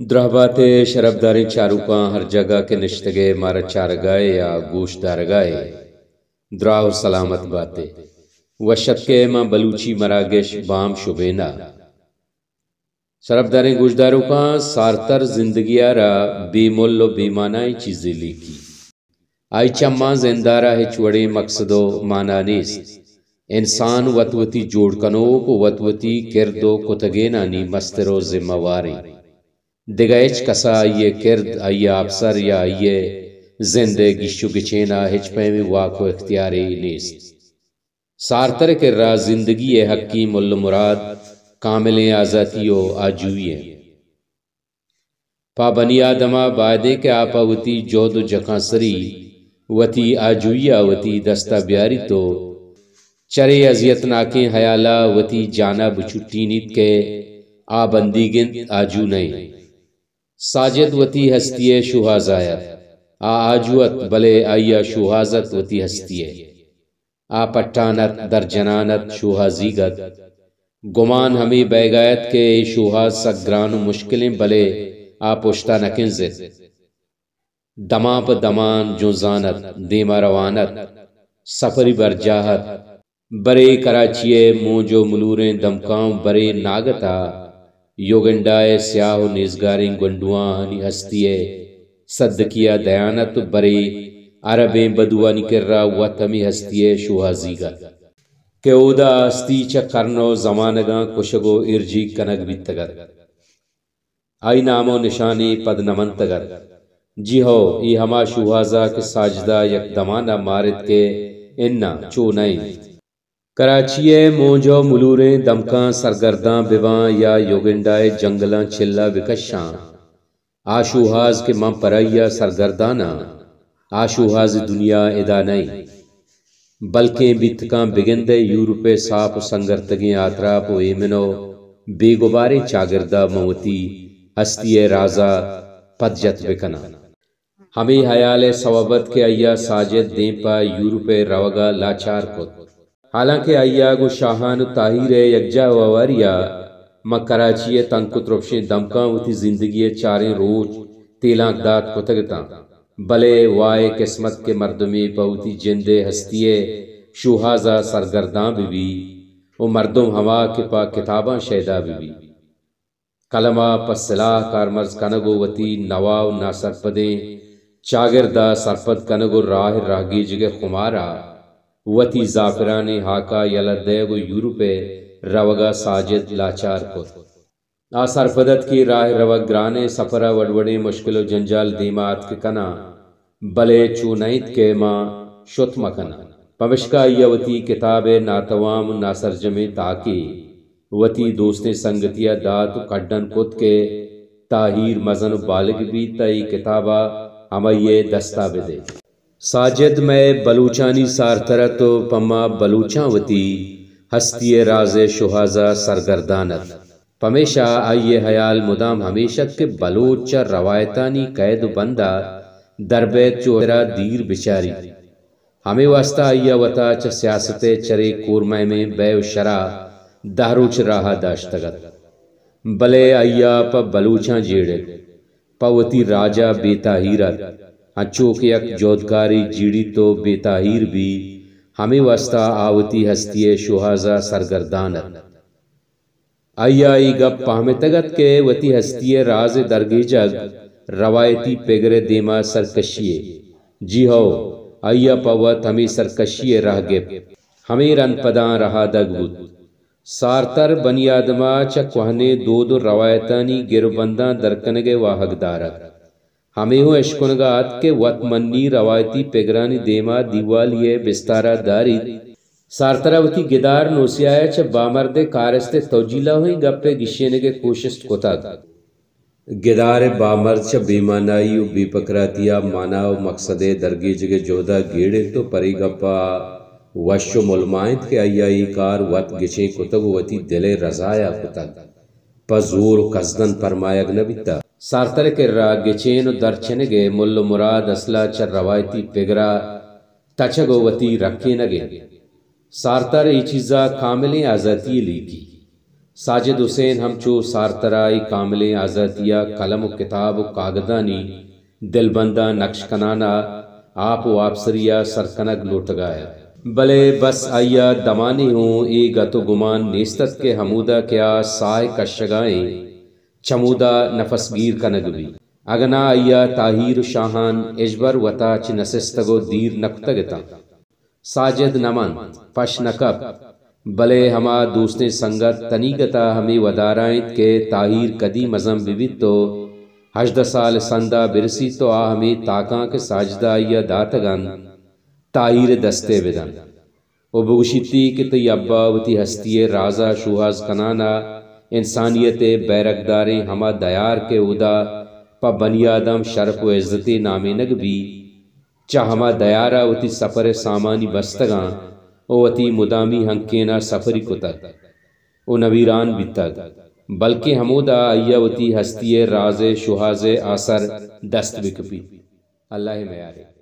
द्राबाते शरबदारी चारुका हर जगह के निश्तगे मार चार गाय या गोशदार गाय द्राव सलामत बाते व शतके माँ बलूची मरागेश बाम शुबेना शरबदारें गोशदारों का सारतर जिंदगी आरा बेमोल्लो बेमाना चीजें ली की आई चम्मा जिंदारा है चुड़े मकसदो माना नेस इंसान वतवती जोड़कनो को वतवती किरदो कुतगेना नी मस्तरो जिम्मेवारी दिगैच कसा ये किर्द आया अफसर या ये जिंदगी चेना हिचपैम वाको इख्तियार नेस्त सारतर के रा जिंदगी हकीम मुराद कामिल आज़ातियो आजूए पाबनी आदमा बादे के आपावती जोद जकासरी वती आजूया वती दस्ता ब्यारी तो चरे अजियत नाके हयाला वती जाना नीत के आबंदी गिन आजू नहीं साजिद वती हस्तिय शुहाजाया आजुअत बले आया शुहाजत वती हस्तिय आ पट्टानत दर्जनानत शुहाजीगत गुमान हमी बैगायत के शुहाज सग्रान मुश्किलें भले आ पुश्ता नकिंजित दमा प दमान जुजानत देमा रवानत सफरी बरजाहत बरे कराचिए मोजो मलूरें दमकाऊं बरे नागता योगंडाए स्याह निजगारें गंडुआ हनी हस्तिय सद किया दयानत बरे अरबे बदुआ निकर्रा हुआ तमी हस्तिय शुहाजीगा के उदा अस्ती च करनो जमानगा कुशगो इर्जी कनक बितगर आई नामो निशानी पद नमन तगर जी हो ई हमा शुहाजा के साजदा यक दमाना मारित के इन्ना चू नहीं कराची मोजो मलूरे दमका सरगर्दा बिवा या योगिंडाए जंगलां छिल्ला विकशा आशुहाज के मां परैया सरगर्दाना आशुहाज दुनिया इदा नहीं बल्कि बितका बिगिंदे यूरोपे साफ यात्रा पो एमिनो बेगुबारे चागिरदा मोती हस्तिय राजा पदजत बिकना हमें हयाल सवाबत के अय्या साजिद दे पा यूरोपे रवगा लाचार को हालांकि गो शाहान ताहिर यकजा ववरिया मा कराची त्रोपशे दमका उथी जिंदगी चारे रोज तेलाक दात कुतगता भले वाय किस्मत के मर्दमी बहुती जिंदे हस्तिये शुहाजा सरगर्दा बीवी ओ मर्दम हवा के पा किताबा शैदा बीवी कलमा पसला मर्ज कनगो वती नवाव ना सरपदे चागिरदा सरपद कनगो राह रागी जगह खुमारा वती जाफिरान हाका यलदैग यूरोपे रवगा साजिद लाचार को आसार फदत की राह रवग्राने सफरा वडवड़े मुश्किल जंजाल दीमात के कना बले चूनैत के माँ शुत कना पविश्का यवती किताब नातवाम नासरजमे ताकि वती दोस्तें संगतिया दात कड्डन कुत के ताहिर मजन बालिग भी तई किताबा हम ये दस्तावेदे साजिद में बलूचानी सारतरत पमा बलूचावती हस्ती राज शुहाजा सरगर्दानत पमेशा आइये हयाल मुदाम हमेशा के बलोच रवायतानी कैद बंदा दरबे चोरा दीर बिचारी हमें वास्ता आइया वता च सियासत चरे कोरमय में बैव शरा दारूच राहा दाशतगत बले आइया प बलूचा जेड़ पवती राजा बेताहीरत अचोक यक जोदकारी जीड़ी तो बेताहिर भी हमें वस्ता आवती हस्तिये शुहाजा सरगर्दान अयाई गप पहमे तगत के वती हस्तिये राज दरगे जग रवायती पेगरे देमा सरकशिये जी हो अय्या पवत हमें सरकशिये रह गे हमें पदा रहा दगबुत सारतर बनियादमा चकवाहने दो दो रवायतानी गिरबंदा दरकनगे वाहकदारक हामीहु एश्कोनगात के वतमन्नी रवायती पेगरानी देमा दीवाल ये बिस्तारा दारी सार्तरावती गिदार नोसियाया च बामर्दे कारस्ते तौजीला हुई गप्पे गिशेने के कोशिश कोता गिदार बामर च बेमानाई उ बीपकरातिया मानाव मकसदे दरगी जगह जोधा गेड़े तो परी गप्पा वश्यो मुलमायत के अयाई कार वत गिशे कुतब दिले रजाया कुतब पजूर कजदन परमायग नबिता ಸಾರ್ತನಕೆರ್ರ ಗೆಚೇನು ದರ್ಚನೆಗೆ ಮುಲ್ಲು ಮುರಾದ್ ಅಸ್ಲಾಚ ರವಾಯತಿ ಪೆಗರ ತಚಗೋವತಿ ರಕ್ಕೇನಗೆ ಸಾರ್ತರ ಈ ಚೀಜ कामिले ಆಜಾತಿ ಲೀಕಿ साजिद हुसैन हम चो सारतराई कामिले आज़ादिया कलम किताब कागदानी दिलबंदा नक्श कनाना आप वापसरिया सरकनक लोटगाया बले बस आइया दमानी हूँ ई गतो गुमान नेस्तत के हमूदा क्या साय कशगाएँ चमूदा नफसगीर का नगवी अगना अय्या ताहिर शाहान इजबर वता चिनसिस्तगो दीर नक्तगता साजिद नमन फश नकब बले हमा दूसरे संगत तनीगता हमें वदारायत के ताहिर कदी मजम विविध तो हजद साल संदा बिरसी तो आ हमें ताका के साजदा या दातगन ताहिर दस्ते विदन ओ बुगशिती के तयब्बावती हस्तिये राजा शुहाज कनाना इंसानियत बैरकदारी हमा दयार के उदा प बनियादम शरफ व इज़्ज़त नामे भी चा हमा दयारा उति सफ़र सामानी बस्तगा ओ अति मुदामी हंकेना सफ़री कुतक ओ नवीरान बितक बल्कि हमोदा अयवती हस्तिय राजे शुहाजे आसर दस्त बिकपी अल्लाह मैारे